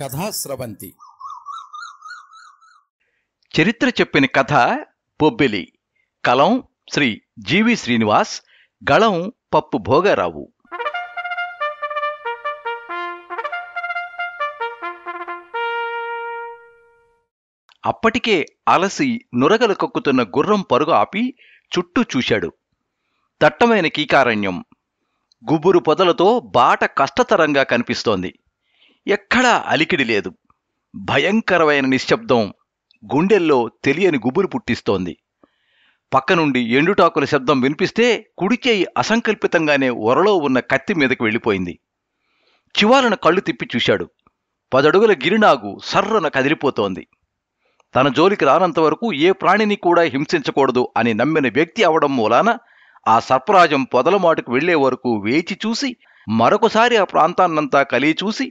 కథాస్రవంతి చరిత్ర చెప్పిన కథ పొబ్బిలి కలం శ్రీ జీవి శ్రీనివాస్ గళం పప్పు భోగారావు అప్పటికే అలసి నురగలు కక్కుతున్న గుర్రం పరుగు ఆపి చుట్టూ చూశాడు దట్టమైన కీకారణ్యం గుబురు పొదలతో బాట కష్టతరంగా కనిపిస్తోంది ఎక్కడా అలికిడి లేదు భయంకరమైన నిశ్శబ్దం గుండెల్లో తెలియని గుబురు పుట్టిస్తోంది పక్కనుండి ఎండుటాకుల శబ్దం వినిపిస్తే కుడిచేయి అసంకల్పితంగానే ఒరలో ఉన్న కత్తి మీదకి వెళ్ళిపోయింది చివాలన కళ్ళు తిప్పి చూశాడు పదడుగుల గిరినాగు సర్రన కదిలిపోతోంది తన జోలికి రానంత వరకు ఏ ప్రాణిని కూడా హింసించకూడదు అని నమ్మిన వ్యక్తి అవడం మూలాన ఆ సర్పరాజం పొదలమాటుకు వెళ్లే వరకు వేచి చూసి మరొకసారి ఆ ప్రాంతాన్నంతా కలిగి చూసి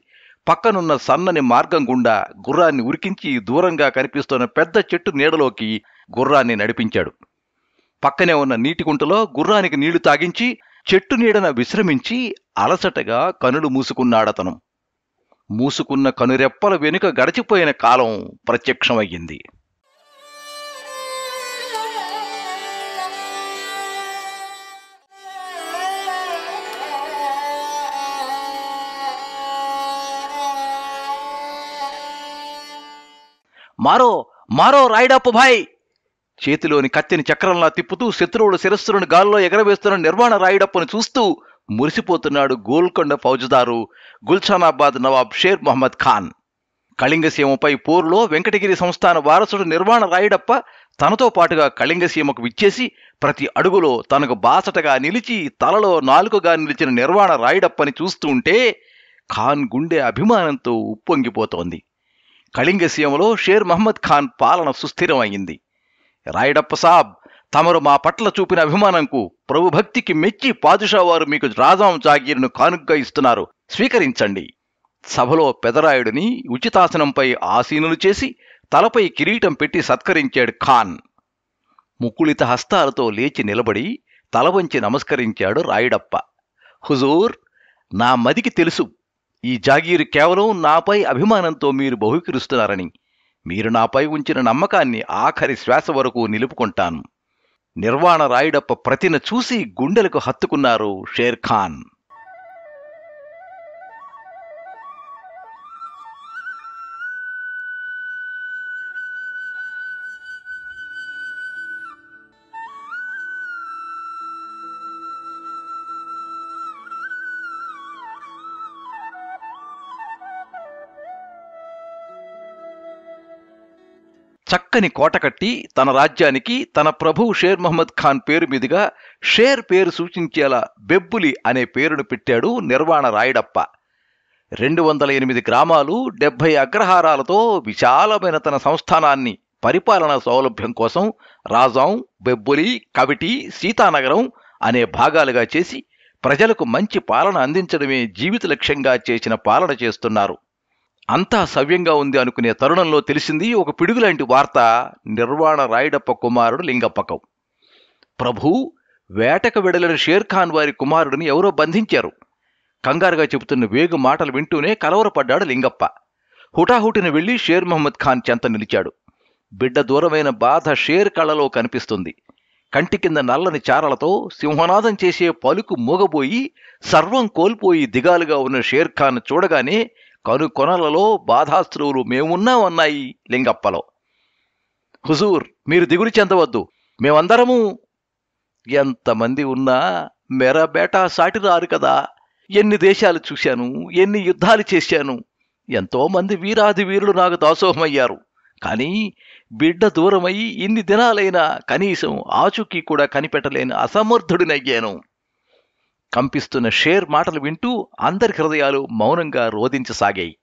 పక్కనున్న సన్నని మార్గం గుండా గుర్రాన్ని ఉరికించి దూరంగా కనిపిస్తున్న పెద్ద చెట్టు నీడలోకి గుర్రాన్ని నడిపించాడు పక్కనే ఉన్న నీటి గుర్రానికి నీళ్లు తాగించి చెట్టు నీడన విశ్రమించి అలసటగా కనులు మూసుకున్నాడతను మూసుకున్న కనురెప్పల వెనుక గడిచిపోయిన కాలం ప్రత్యక్షమయ్యింది మారో మారో రాయిడాపు భాయ్ చేతిలోని కత్తిని చక్రంలా తిప్పుతూ శత్రువుల శిరస్సులను గాల్లో ఎగరవేస్తున్న నిర్మాణ రాయుడప్పను చూస్తూ మురిసిపోతున్నాడు గోల్కొండ ఫౌజదారు గుల్షానాబాద్ నవాబ్ షేర్ మొహమ్మద్ ఖాన్ కళింగసీమపై పోరులో వెంకటగిరి సంస్థాన వారసుడు నిర్మాణ రాయుడప్ప తనతో పాటుగా కళింగసీమకు విచ్చేసి ప్రతి అడుగులో తనకు బాసటగా నిలిచి తలలో నాలుకగా నిలిచిన నిర్వాణ రాయుడప్పని చూస్తూ ఉంటే ఖాన్ గుండె అభిమానంతో ఉప్పొంగిపోతోంది కళింగ సీమలో షేర్ మహమ్మద్ ఖాన్ పాలన సుస్థిరమైంది రాయడప్ప సాబ్ తమరు మా పట్ల చూపిన అభిమానంకు ప్రభుభక్తికి మెచ్చి పాదుషావారు మీకు రాజాం జాగీర్ను కానుగ్గా ఇస్తున్నారు స్వీకరించండి సభలో పెదరాయుడిని ఉచితాసనంపై ఆసీనులు చేసి తలపై కిరీటం పెట్టి సత్కరించాడు ఖాన్ ముకుళిత హస్తాలతో లేచి నిలబడి తల వంచి నమస్కరించాడు రాయుడప్ప హుజూర్ నా మదికి తెలుసు ఈ జాగీరు కేవలం నాపై అభిమానంతో మీరు బహుకరిస్తున్నారని మీరు నాపై ఉంచిన నమ్మకాన్ని ఆఖరి శ్వాస వరకు నిలుపుకుంటాను నిర్వాణ రాయుడప్ప ప్రతిన చూసి గుండెలకు హత్తుకున్నారు షేర్ ఖాన్ చక్కని కోట కట్టి తన రాజ్యానికి తన ప్రభువు షేర్ మహమ్మద్ ఖాన్ పేరు మీదుగా షేర్ పేరు సూచించేలా బెబ్బులి అనే పేరును పెట్టాడు నిర్వాణ రాయుడప్ప రెండు వందల ఎనిమిది గ్రామాలు డెబ్భై అగ్రహారాలతో విశాలమైన తన సంస్థానాన్ని పరిపాలనా సౌలభ్యం కోసం రాజాం బెబ్బులి కవిటి సీతానగరం అనే భాగాలుగా చేసి ప్రజలకు మంచి పాలన అందించడమే జీవిత లక్ష్యంగా చేసిన పాలన చేస్తున్నారు అంతా సవ్యంగా ఉంది అనుకునే తరుణంలో తెలిసింది ఒక పిడుగులాంటి వార్త నిర్వాణ రాయడప్ప కుమారుడు లింగప్పకం ప్రభు వేటకు విడలిన షేర్ఖాన్ వారి కుమారుడిని ఎవరో బంధించారు కంగారుగా చెబుతున్న వేగు మాటలు వింటూనే కలవరపడ్డాడు లింగప్ప హుటాహుటిన వెళ్ళి షేర్ మహమ్మద్ ఖాన్ చెంత నిలిచాడు బిడ్డ దూరమైన బాధ షేర్ కళ్ళలో కనిపిస్తుంది కంటి కింద నల్లని చారలతో సింహనాదం చేసే పలుకు మూగబోయి సర్వం కోల్పోయి దిగాలుగా ఉన్న షేర్ ఖాన్ చూడగానే కనుకొనలలో బాధాస్త్రువులు మేమున్నా ఉన్నాయి లింగప్పలో హుజూర్ మీరు దిగులు చెందవద్దు మేమందరము ఎంతమంది ఉన్నా మెరబేటా సాటి రారు కదా ఎన్ని దేశాలు చూశాను ఎన్ని యుద్ధాలు చేశాను ఎంతోమంది వీరాది వీరులు నాకు దాసోహమయ్యారు కానీ బిడ్డ దూరమై ఇన్ని దినాలైనా కనీసం ఆచూకీ కూడా కనిపెట్టలేని అసమర్థుడినయ్యాను కంపిస్తున్న షేర్ మాటలు వింటూ అందరి హృదయాలు మౌనంగా రోధించసాగాయి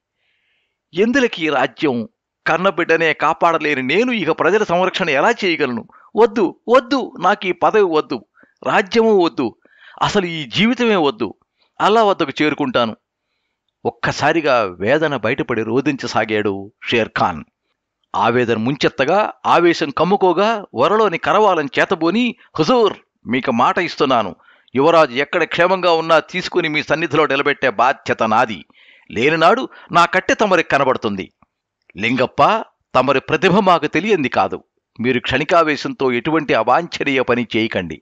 ఎందులకి రాజ్యం కన్నబిడ్డనే కాపాడలేని నేను ఇక ప్రజల సంరక్షణ ఎలా చేయగలను వద్దు వద్దు నాకు ఈ పదవి వద్దు రాజ్యము వద్దు అసలు ఈ జీవితమే వద్దు అల్లా వద్దకు చేరుకుంటాను ఒక్కసారిగా వేదన బయటపడి రోధించసాగాడు షేర్ ఖాన్ ఆవేదన ముంచెత్తగా ఆవేశం కమ్ముకోగా వరలోని కరవాలని చేతబోని హుజూర్ మీకు మాట ఇస్తున్నాను యువరాజు ఎక్కడ క్షేమంగా ఉన్నా తీసుకుని మీ సన్నిధిలో నిలబెట్టే బాధ్యత నాది లేనినాడు నా కట్టె తమరికి కనబడుతుంది లింగప్ప తమరి ప్రతిభ మాకు తెలియంది కాదు మీరు క్షణికావేశంతో ఎటువంటి అవాంఛనీయ పని చేయకండి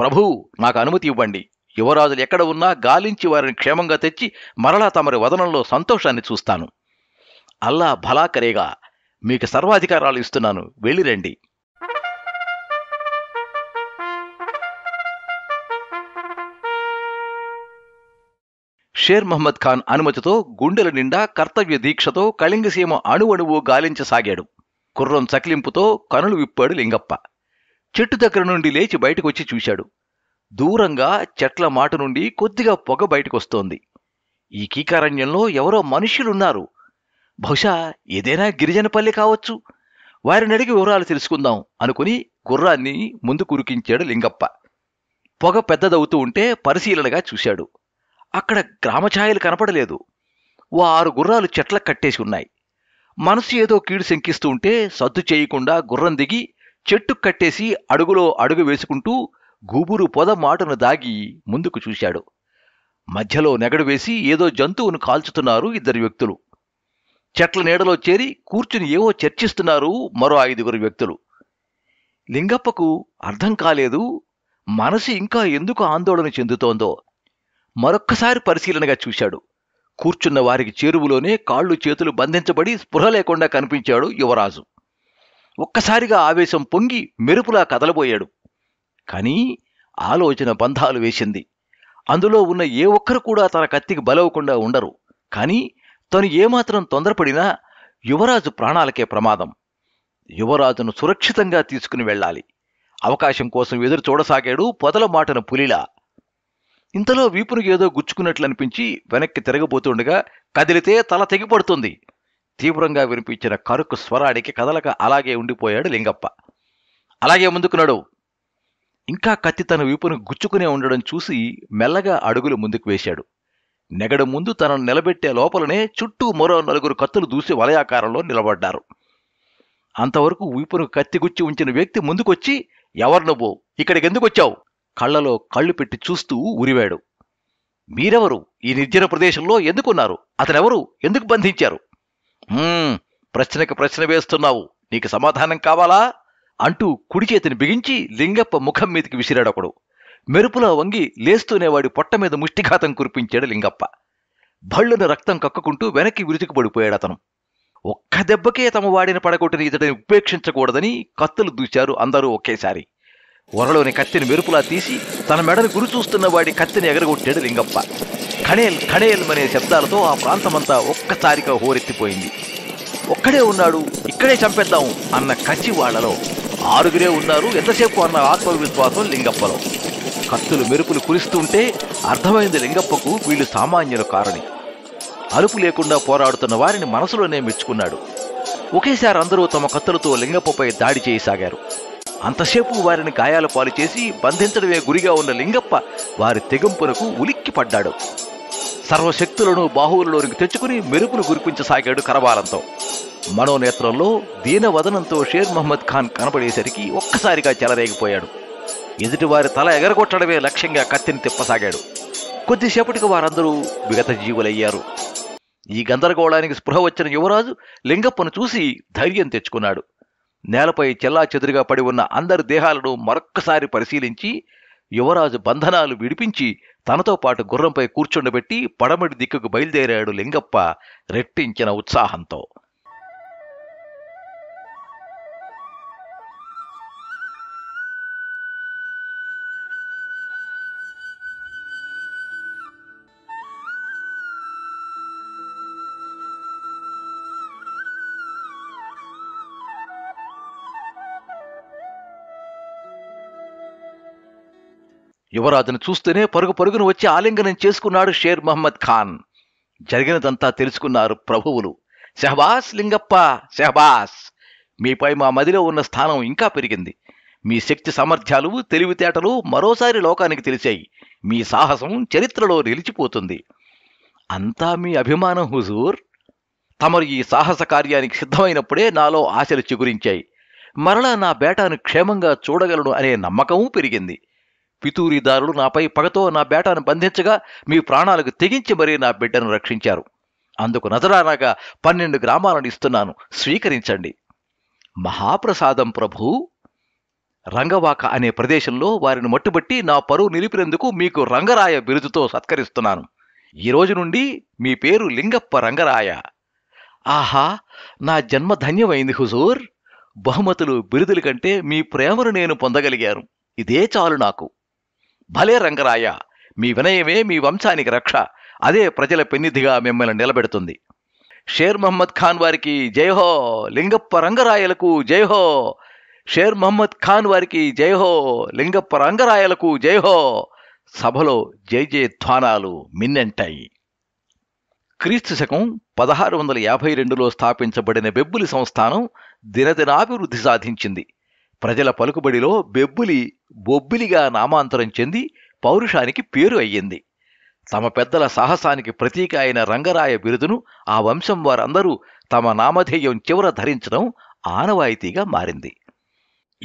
ప్రభు నాకు అనుమతి ఇవ్వండి యువరాజులు ఎక్కడ ఉన్నా గాలించి వారిని క్షేమంగా తెచ్చి మరలా తమరి వదనంలో సంతోషాన్ని చూస్తాను అల్లా భలాకరేగా మీకు సర్వాధికారాలు ఇస్తున్నాను వెళ్ళిరండి షేర్ మహమ్మద్ ఖాన్ అనుమతితో గుండెల నిండా కర్తవ్య దీక్షతో కళింగసీమ అణువణువు గాలించసాగాడు కుర్రం చకిలింపుతో కనులు విప్పాడు లింగప్ప చెట్టు దగ్గర నుండి లేచి బయటకొచ్చి చూశాడు దూరంగా చెట్ల మాట నుండి కొద్దిగా పొగ బయటకొస్తోంది ఈ కీకారణ్యంలో ఎవరో మనుష్యులున్నారు బహుశా ఏదైనా గిరిజనపల్లి కావచ్చు వారిని అడిగి వివరాలు తెలుసుకుందాం అనుకుని గుర్రాన్ని ముందు కురికించాడు లింగప్ప పొగ పెద్దదవుతూ ఉంటే పరిశీలనగా చూశాడు అక్కడ గ్రామఛాయలు కనపడలేదు ఓ ఆరు గుర్రాలు చెట్ల కట్టేసి ఉన్నాయి మనసు ఏదో కీడు శంకిస్తూ ఉంటే సద్దు చేయకుండా గుర్రం దిగి చెట్టు కట్టేసి అడుగులో అడుగు వేసుకుంటూ గూబురు పొద మాటను దాగి ముందుకు చూశాడు మధ్యలో నెగడు వేసి ఏదో జంతువును కాల్చుతున్నారు ఇద్దరు వ్యక్తులు చెట్ల నీడలో చేరి కూర్చుని ఏవో చర్చిస్తున్నారు మరో ఐదుగురు వ్యక్తులు లింగప్పకు అర్థం కాలేదు మనసు ఇంకా ఎందుకు ఆందోళన చెందుతోందో మరొక్కసారి పరిశీలనగా చూశాడు కూర్చున్న వారికి చేరువులోనే కాళ్ళు చేతులు బంధించబడి స్పృహ లేకుండా కనిపించాడు యువరాజు ఒక్కసారిగా ఆవేశం పొంగి మెరుపులా కదలబోయాడు కానీ ఆలోచన బంధాలు వేసింది అందులో ఉన్న ఏ ఒక్కరు కూడా తన కత్తికి బలవకుండా ఉండరు కానీ తను ఏమాత్రం తొందరపడినా యువరాజు ప్రాణాలకే ప్రమాదం యువరాజును సురక్షితంగా తీసుకుని వెళ్ళాలి అవకాశం కోసం ఎదురు చూడసాగాడు పొదల మాటను పులిలా ఇంతలో వీపును ఏదో గుచ్చుకున్నట్లు అనిపించి వెనక్కి తిరగబోతుండగా కదిలితే తల తెగిపడుతుంది తీవ్రంగా వినిపించిన కరుకు స్వరాడికి కదలక అలాగే ఉండిపోయాడు లింగప్ప అలాగే ముందుకున్నాడు ఇంకా కత్తి తన వీపును గుచ్చుకునే ఉండడం చూసి మెల్లగా అడుగులు ముందుకు వేశాడు నెగడ ముందు తనను నిలబెట్టే లోపలనే చుట్టూ మరో నలుగురు కత్తులు దూసి వలయాకారంలో నిలబడ్డారు అంతవరకు వీపును కత్తిగుచ్చి ఉంచిన వ్యక్తి ముందుకొచ్చి ఎవరు నువ్వు ఇక్కడికి ఎందుకు వచ్చావు కళ్ళలో కళ్ళు పెట్టి చూస్తూ ఉరివాడు మీరెవరు ఈ నిర్జన ప్రదేశంలో ఎందుకున్నారు అతనెవరు ఎందుకు బంధించారు ప్రశ్నకి ప్రశ్న వేస్తున్నావు నీకు సమాధానం కావాలా అంటూ కుడి చేతిని బిగించి లింగప్ప ముఖం మీదకి విసిరాడొకడు మెరుపులో వంగి లేస్తూనేవాడి పొట్ట మీద ముష్టిఘాతం కురిపించాడు లింగప్ప భళ్ళున రక్తం కక్కుకుంటూ వెనక్కి విరుచుకు పడిపోయాడు అతను ఒక్క దెబ్బకే తమ వాడిని పడగొట్టిన ఇతడిని ఉపేక్షించకూడదని కత్తులు దూశారు అందరూ ఒకేసారి ఒరలోని కత్తిని మెరుపులా తీసి తన మెడను గురి చూస్తున్న వాడి కత్తిని ఎగరగొట్టాడు లింగప్ప ఖణేల్ ఖణేల్ అనే శబ్దాలతో ఆ ప్రాంతమంతా ఒక్కసారిగా హోరెత్తిపోయింది ఒక్కడే ఉన్నాడు ఇక్కడే చంపేద్దాం అన్న కచ్చి వాళ్లలో ఆరుగురే ఉన్నారు ఎంతసేపు అన్న ఆత్మవిశ్వాసం లింగప్పలో కత్తులు మెరుపులు కురిస్తుంటే అర్థమైంది లింగప్పకు వీళ్ళు సామాన్యుల కారణి అరుపు లేకుండా పోరాడుతున్న వారిని మనసులోనే మెచ్చుకున్నాడు ఒకేసారి అందరూ తమ కత్తులతో లింగప్పపై దాడి చేయసాగారు అంతసేపు వారిని గాయాల పాలు చేసి బంధించడమే గురిగా ఉన్న లింగప్ప వారి తెగింపునకు ఉలిక్కి పడ్డాడు సర్వశక్తులను బాహువులలోనికి తెచ్చుకుని మెరుపులు గురిపించసాగాడు కరవాలంతో మనోనేత్రంలో దీనవదనంతో షేర్ మహమ్మద్ ఖాన్ కనపడేసరికి ఒక్కసారిగా చెలరేగిపోయాడు ఎదుటివారి తల ఎగరగొట్టడమే లక్ష్యంగా కత్తిని తిప్పసాగాడు కొద్దిసేపటికి వారందరూ విగత జీవులయ్యారు ఈ గందరగోళానికి స్పృహ వచ్చిన యువరాజు లింగప్పను చూసి ధైర్యం తెచ్చుకున్నాడు నేలపై చెల్లా చెదురుగా పడి ఉన్న అందరి దేహాలను మరొక్కసారి పరిశీలించి యువరాజు బంధనాలు విడిపించి తనతో పాటు గుర్రంపై కూర్చుండబెట్టి పడమటి దిక్కుకు బయలుదేరాడు లింగప్ప రెట్టించిన ఉత్సాహంతో యువరాజును చూస్తేనే పరుగు పరుగును వచ్చి ఆలింగనం చేసుకున్నాడు షేర్ మహమ్మద్ ఖాన్ జరిగినదంతా తెలుసుకున్నారు ప్రభువులు షహబాస్ లింగప్ప షహబాస్ మీపై మా మదిలో ఉన్న స్థానం ఇంకా పెరిగింది మీ శక్తి సామర్థ్యాలు తెలివితేటలు మరోసారి లోకానికి తెలిసాయి మీ సాహసం చరిత్రలో నిలిచిపోతుంది అంతా మీ అభిమానం హుజూర్ తమరు ఈ సాహస కార్యానికి సిద్ధమైనప్పుడే నాలో ఆశలు చిగురించాయి మరలా నా బేటాను క్షేమంగా చూడగలను అనే నమ్మకమూ పెరిగింది పితూరిదారులు నాపై పగతో నా బేటాను బంధించగా మీ ప్రాణాలకు తెగించి మరీ నా బిడ్డను రక్షించారు అందుకు నజరానాగా పన్నెండు గ్రామాలను ఇస్తున్నాను స్వీకరించండి మహాప్రసాదం ప్రభు రంగవాక అనే ప్రదేశంలో వారిని మట్టుబట్టి నా పరువు నిలిపినందుకు మీకు రంగరాయ బిరుదుతో సత్కరిస్తున్నాను ఈ రోజు నుండి మీ పేరు లింగప్ప రంగరాయ ఆహా నా జన్మ ధన్యమైంది హుజూర్ బహుమతులు బిరుదుల కంటే మీ ప్రేమను నేను పొందగలిగాను ఇదే చాలు నాకు భలే రంగరాయ మీ వినయమే మీ వంశానికి రక్ష అదే ప్రజల పెన్నిధిగా మిమ్మల్ని నిలబెడుతుంది షేర్ మహమ్మద్ ఖాన్ వారికి జయహో లింగప్ప రంగరాయలకు జయహో షేర్ మహమ్మద్ ఖాన్ వారికి జయహో లింగప్ప రంగరాయలకు జయహో సభలో జై జయధ్వానాలు మిన్నెంటాయి క్రీస్తు శకం పదహారు వందల యాభై రెండులో స్థాపించబడిన బెబ్బులి సంస్థానం దినదినాభివృద్ధి సాధించింది ప్రజల పలుకుబడిలో బెబ్బులి బొబ్బిలిగా నామాంతరం చెంది పౌరుషానికి పేరు అయ్యింది తమ పెద్దల సాహసానికి ప్రతీక అయిన రంగరాయ బిరుదును ఆ వంశం వారందరూ తమ నామధేయం చివర ధరించడం ఆనవాయితీగా మారింది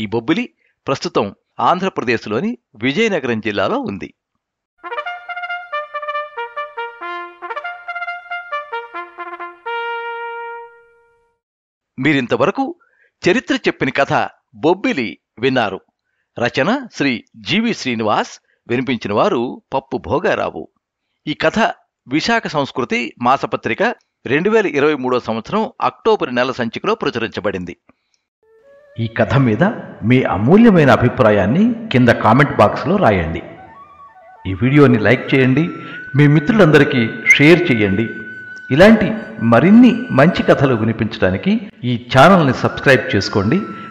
ఈ బొబ్బిలి ప్రస్తుతం ఆంధ్రప్రదేశ్లోని విజయనగరం జిల్లాలో ఉంది మీరింతవరకు చరిత్ర చెప్పిన కథ బొబ్బిలి విన్నారు రచన శ్రీ జీవి శ్రీనివాస్ వినిపించిన వారు పప్పు భోగారావు ఈ కథ విశాఖ సంస్కృతి మాసపత్రిక రెండు వేల ఇరవై మూడో సంవత్సరం అక్టోబర్ నెల సంచికలో ప్రచురించబడింది ఈ కథ మీద మీ అమూల్యమైన అభిప్రాయాన్ని కింద కామెంట్ బాక్స్లో రాయండి ఈ వీడియోని లైక్ చేయండి మీ మిత్రులందరికీ షేర్ చేయండి ఇలాంటి మరిన్ని మంచి కథలు వినిపించడానికి ఈ ఛానల్ని సబ్స్క్రైబ్ చేసుకోండి